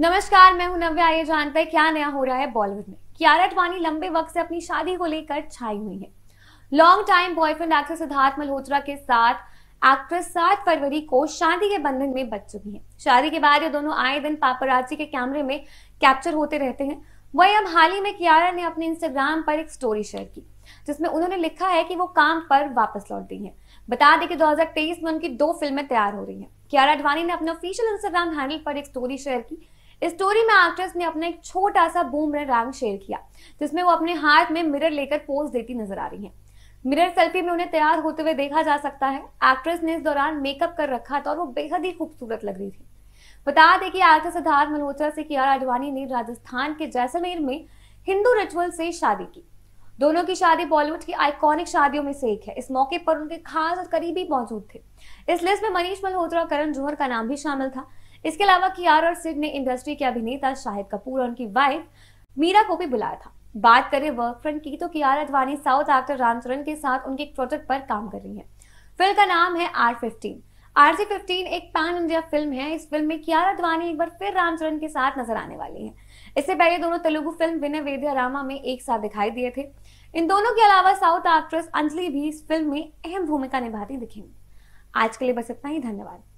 नमस्कार मैं हूं नव्या आइए जानते हैं क्या नया हो रहा है बॉलीवुड में कियारा अडवाणी लंबे वक्त से अपनी शादी को लेकर छाई हुई है long time boyfriend actor Siddharth Malhotra के साथ एक्ट्रेस सात फरवरी को शादी के बंधन में बच चुकी है शादी के बाद ये दोनों आए दिन पापराजी के कैमरे में कैप्चर होते रहते हैं वही अब हाल ही में कियारा ने अपने इंस्टाग्राम पर एक स्टोरी शेयर की जिसमें उन्होंने लिखा है कि वो काम पर वापस लौट गई हैं बता दें कि 2023 में उनकी दो फिल्में तैयार हो रही हैं कियारा अडवाणी ने अपने ऑफिशियल इंस्टाग्राम हैंडल पर एक स्टोरी शेयर की इस स्टोरी में एक्ट्रेस ने अपना एक छोटा सा बूम रंग शेयर किया जिसमें वो अपने हाथ में मिरर लेकर पोज देती नजर आ रही है मिरर सेल्फी में उन्हें तैयार होते हुए देखा जा सकता है एक्ट्रेस ने इस दौरान मेकअप कर रखा था और वो बेहद ही खूबसूरत लग रही थी बता दें कि एक्टर सिद्धार्थ मल्होत्रा से कियारा आडवाणी ने राजस्थान के जैसलमेर में हिंदू रिचुअल से शादी की दोनों की शादी बॉलीवुड की आइकॉनिक शादियों में से एक है इस मौके पर उनके खास और करीबी मौजूद थे इस लिस्ट में मनीष मल्होत्रा और करण जौहर का नाम भी शामिल था इसके अलावा कियार और सिड ने इंडस्ट्री के अभिनेता शाहिद कपूर और उनकी वाइफ मीरा को भी बुलाया था बात करें वर्क फ्रंट की तो कियार अडवाणी साउथ एक्टर रामचरण के साथ उनके एक प्रोजेक्ट पर काम कर रही है फिल्म का नाम है R fifteen R G fifteen एक पैन इंडिया फिल्म है इस फिल्म में कियार अडवाणी एक बार फिर रामचरण के साथ नजर आने वाली है इससे पहले दोनों तेलुगु फिल्म विनय रामा में एक साथ दिखाई दिए थे इन दोनों के अलावा साउथ एक्ट्रेस अंजलि भी इस फिल्म में अहम भूमिका निभाती दिखेंगी आज के लिए बस इतना ही धन्यवाद